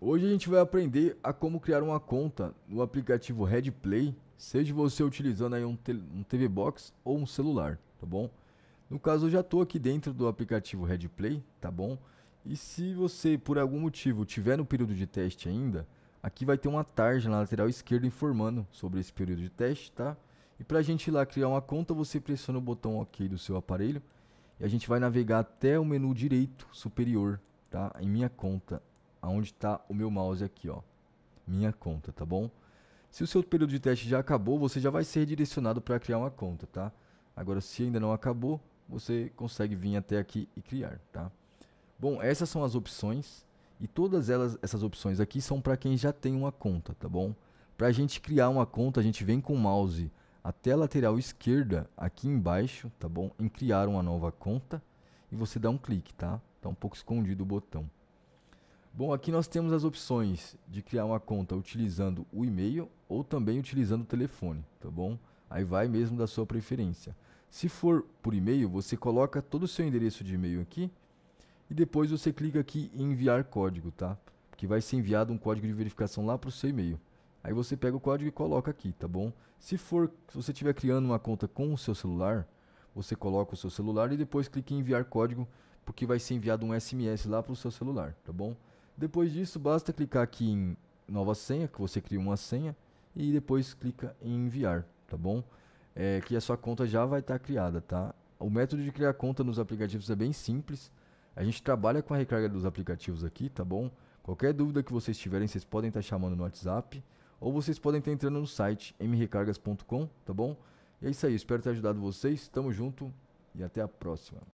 Hoje a gente vai aprender a como criar uma conta no aplicativo Red Play, seja você utilizando aí um, um TV Box ou um celular, tá bom? No caso eu já estou aqui dentro do aplicativo Red Play, tá bom? E se você por algum motivo tiver no período de teste ainda, aqui vai ter uma tarja na lateral esquerda informando sobre esse período de teste, tá? E para a gente ir lá criar uma conta, você pressiona o botão OK do seu aparelho e a gente vai navegar até o menu direito superior, tá? Em minha conta aonde está o meu mouse aqui, ó. Minha conta, tá bom? Se o seu período de teste já acabou, você já vai ser direcionado para criar uma conta, tá? Agora, se ainda não acabou, você consegue vir até aqui e criar, tá? Bom, essas são as opções e todas elas, essas opções aqui são para quem já tem uma conta, tá bom? Para a gente criar uma conta, a gente vem com o mouse até a lateral esquerda, aqui embaixo, tá bom? Em criar uma nova conta e você dá um clique, tá? Tá um pouco escondido o botão. Bom, aqui nós temos as opções de criar uma conta utilizando o e-mail ou também utilizando o telefone, tá bom? Aí vai mesmo da sua preferência. Se for por e-mail, você coloca todo o seu endereço de e-mail aqui e depois você clica aqui em enviar código, tá? Que vai ser enviado um código de verificação lá para o seu e-mail. Aí você pega o código e coloca aqui, tá bom? Se for, se você estiver criando uma conta com o seu celular, você coloca o seu celular e depois clica em enviar código, porque vai ser enviado um SMS lá para o seu celular, tá bom? Depois disso, basta clicar aqui em nova senha, que você cria uma senha, e depois clica em enviar, tá bom? É, que a sua conta já vai estar tá criada, tá? O método de criar conta nos aplicativos é bem simples. A gente trabalha com a recarga dos aplicativos aqui, tá bom? Qualquer dúvida que vocês tiverem, vocês podem estar tá chamando no WhatsApp ou vocês podem estar tá entrando no site mrecargas.com, tá bom? E é isso aí, espero ter ajudado vocês. Tamo junto e até a próxima.